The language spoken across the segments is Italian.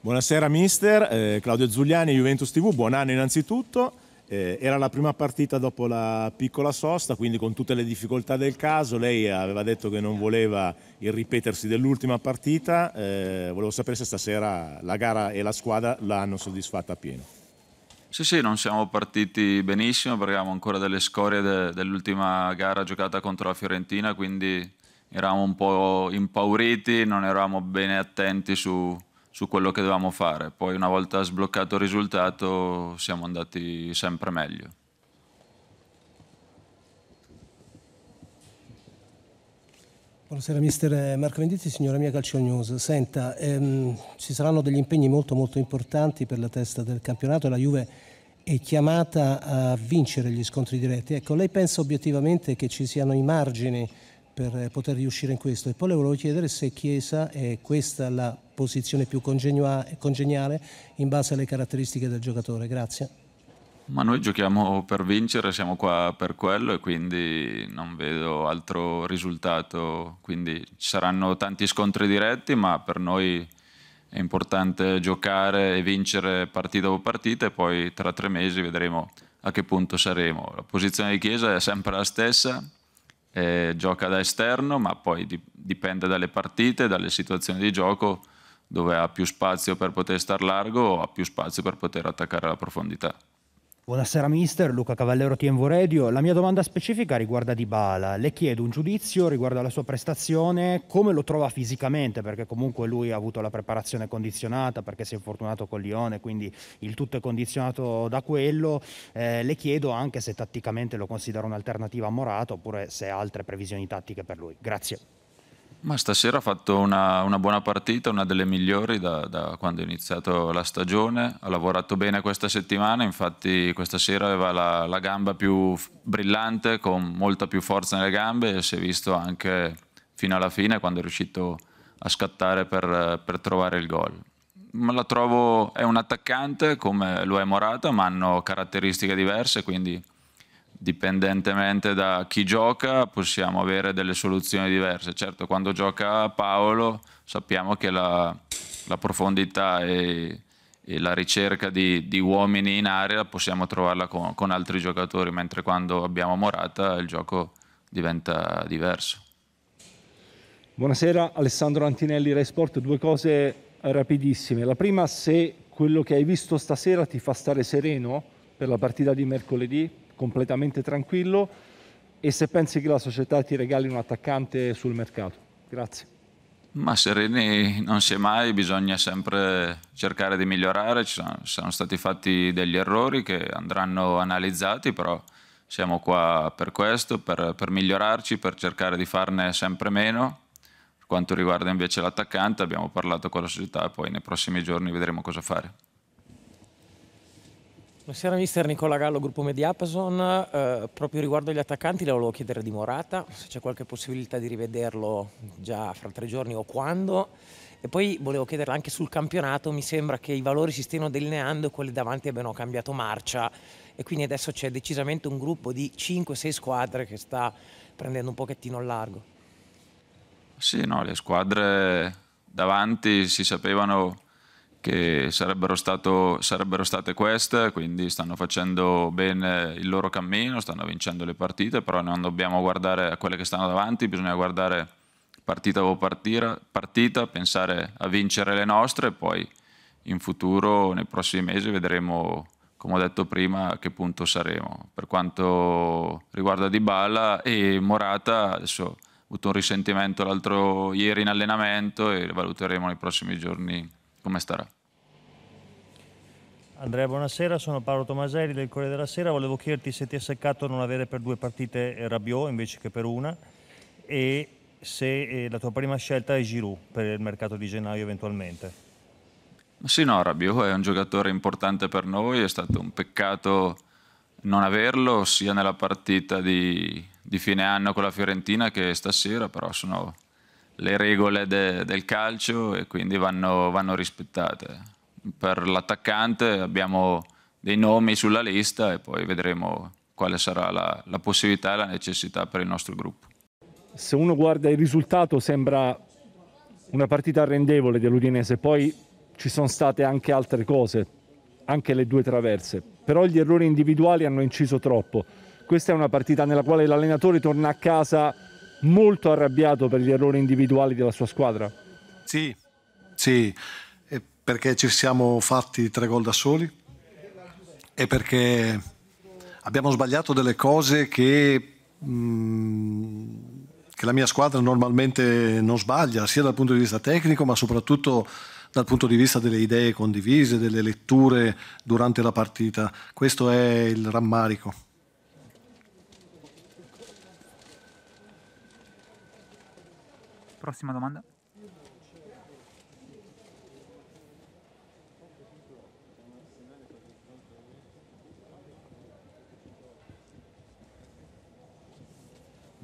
Buonasera mister, eh, Claudio Zuliani, Juventus TV, buon anno innanzitutto. Eh, era la prima partita dopo la piccola sosta, quindi con tutte le difficoltà del caso, lei aveva detto che non voleva il ripetersi dell'ultima partita, eh, volevo sapere se stasera la gara e la squadra l'hanno soddisfatta appieno. Sì, sì, non siamo partiti benissimo perché avevamo ancora delle scorie de dell'ultima gara giocata contro la Fiorentina, quindi eravamo un po' impauriti, non eravamo bene attenti su, su quello che dovevamo fare. Poi una volta sbloccato il risultato siamo andati sempre meglio. Buonasera mister eh, Marco Venditti, signora mia Calcio News. Senta, ehm, ci saranno degli impegni molto molto importanti per la testa del campionato, e la Juve è chiamata a vincere gli scontri diretti. Ecco, lei pensa obiettivamente che ci siano i margini per eh, poter riuscire in questo. E poi le volevo chiedere se Chiesa è questa la posizione più congeniale in base alle caratteristiche del giocatore. Grazie. Ma noi giochiamo per vincere, siamo qua per quello e quindi non vedo altro risultato. Quindi ci saranno tanti scontri diretti, ma per noi è importante giocare e vincere partita dopo partita e poi tra tre mesi vedremo a che punto saremo. La posizione di Chiesa è sempre la stessa, eh, gioca da esterno, ma poi dipende dalle partite, dalle situazioni di gioco, dove ha più spazio per poter star largo o ha più spazio per poter attaccare alla profondità. Buonasera mister, Luca Cavallero TMV Radio. La mia domanda specifica riguarda Dybala. Le chiedo un giudizio riguardo alla sua prestazione, come lo trova fisicamente, perché comunque lui ha avuto la preparazione condizionata, perché si è infortunato con Lione, quindi il tutto è condizionato da quello. Eh, le chiedo anche se tatticamente lo considera un'alternativa a Morata oppure se ha altre previsioni tattiche per lui. Grazie. Ma stasera ha fatto una, una, buona partita, una delle migliori da, da quando è iniziato la stagione. Ha lavorato bene questa settimana, infatti questa sera aveva la, la, gamba più brillante, con molta più forza nelle gambe e si è visto anche fino alla fine quando è riuscito a scattare per, per trovare il gol. Ma la trovo, è un attaccante come lo è Morata, ma hanno caratteristiche diverse, quindi dipendentemente da chi gioca possiamo avere delle soluzioni diverse. Certo, quando gioca Paolo sappiamo che la, la profondità e, e, la ricerca di, di, uomini in area possiamo trovarla con, con, altri giocatori, mentre quando abbiamo Morata il gioco diventa diverso. Buonasera Alessandro Antinelli, Rai Sport, due cose rapidissime. La prima, se quello che hai visto stasera ti fa stare sereno per la partita di mercoledì, completamente tranquillo e se pensi che la società ti regali un attaccante sul mercato. Grazie. Ma sereni non si è mai, bisogna sempre cercare di migliorare, ci sono, sono stati fatti degli errori che andranno analizzati, però siamo qua per questo, per, per migliorarci, per cercare di farne sempre meno. Per quanto riguarda invece l'attaccante abbiamo parlato con la società, poi nei prossimi giorni vedremo cosa fare. Buonasera mister Nicola Gallo, gruppo Mediapason. Eh, proprio riguardo agli attaccanti le volevo chiedere di Morata, se c'è qualche possibilità di rivederlo già fra tre giorni o quando. E poi volevo chiederle anche sul campionato, mi sembra che i valori si stiano delineando e quelli davanti abbiano cambiato marcia e quindi adesso c'è decisamente un gruppo di 5-6 squadre che sta prendendo un pochettino al largo. Sì, no, le squadre davanti si sapevano che sarebbero, stato, sarebbero, state queste, quindi stanno facendo bene il loro cammino, stanno vincendo le partite, però non dobbiamo guardare a quelle che stanno davanti, bisogna guardare partita dopo partita, partita pensare a vincere le nostre e poi in futuro, nei prossimi mesi, vedremo, come ho detto prima, a che punto saremo. Per quanto riguarda Dybala e Morata, adesso ho avuto un risentimento l'altro ieri in allenamento e valuteremo nei prossimi giorni come starà? Andrea, buonasera, sono Paolo Tomaseri del Corriere della Sera. Volevo chiederti se ti è seccato non avere per due partite eh, Rabiot invece che per una e se eh, la tua prima scelta è Giroud per il mercato di gennaio eventualmente. Sì, no, Rabiot è un giocatore importante per noi, è stato un peccato non averlo sia nella partita di, di fine anno con la Fiorentina che stasera, però sono le regole de, del calcio e quindi vanno, vanno rispettate. Per l'attaccante abbiamo dei nomi sulla lista e poi vedremo quale sarà la, la possibilità e la necessità per il nostro gruppo. Se uno guarda il risultato sembra una partita arrendevole dell'Udinese, poi ci sono state anche altre cose, anche le due traverse, però gli errori individuali hanno inciso troppo. Questa è una partita nella quale l'allenatore torna a casa molto arrabbiato per gli errori individuali della sua squadra. Sì, sì, perché ci siamo fatti tre gol da soli e perché abbiamo sbagliato delle cose che, mh, mm, che la mia squadra normalmente non sbaglia, sia dal punto di vista tecnico ma soprattutto dal punto di vista delle idee condivise, delle letture durante la partita. Questo è il rammarico. prossima domanda.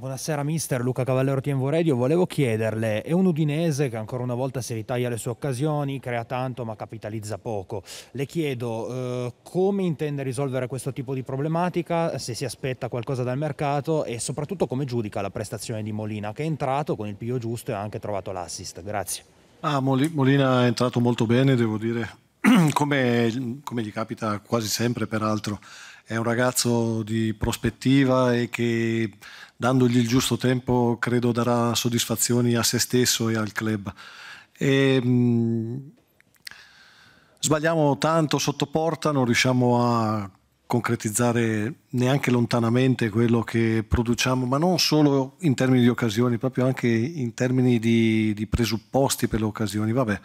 Buonasera mister, Luca Cavallero Tienvo Radio, volevo chiederle, è un Udinese che ancora una volta si ritaglia le sue occasioni, crea tanto ma capitalizza poco, le chiedo eh, come intende risolvere questo tipo di problematica, se si aspetta qualcosa dal mercato e soprattutto come giudica la prestazione di Molina che è entrato con il piglio giusto e ha anche trovato l'assist, grazie. Ah, Molina è entrato molto bene, devo dire, come, come gli capita quasi sempre peraltro, è un ragazzo di prospettiva e che dandogli il giusto tempo credo darà soddisfazioni a se stesso e al club. E, ehm, mh, sbagliamo tanto sotto porta, non riusciamo a concretizzare neanche lontanamente quello che produciamo, ma non solo in termini di occasioni, proprio anche in termini di, di presupposti per le occasioni. Vabbè,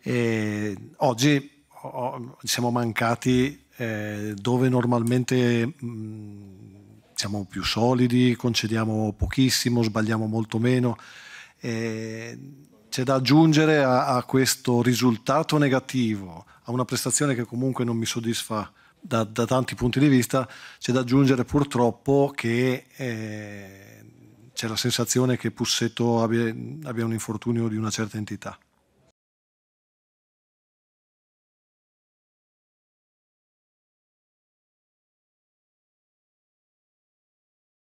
e eh, oggi ho, oh, oh, siamo mancati eh, dove normalmente mh, mm, siamo più solidi, concediamo pochissimo, sbagliamo molto meno. Eh, c'è da aggiungere a, a, questo risultato negativo, a una prestazione che comunque non mi soddisfa da, da tanti punti di vista, c'è da aggiungere purtroppo che eh, c'è la sensazione che Pussetto abbia, abbia un infortunio di una certa entità.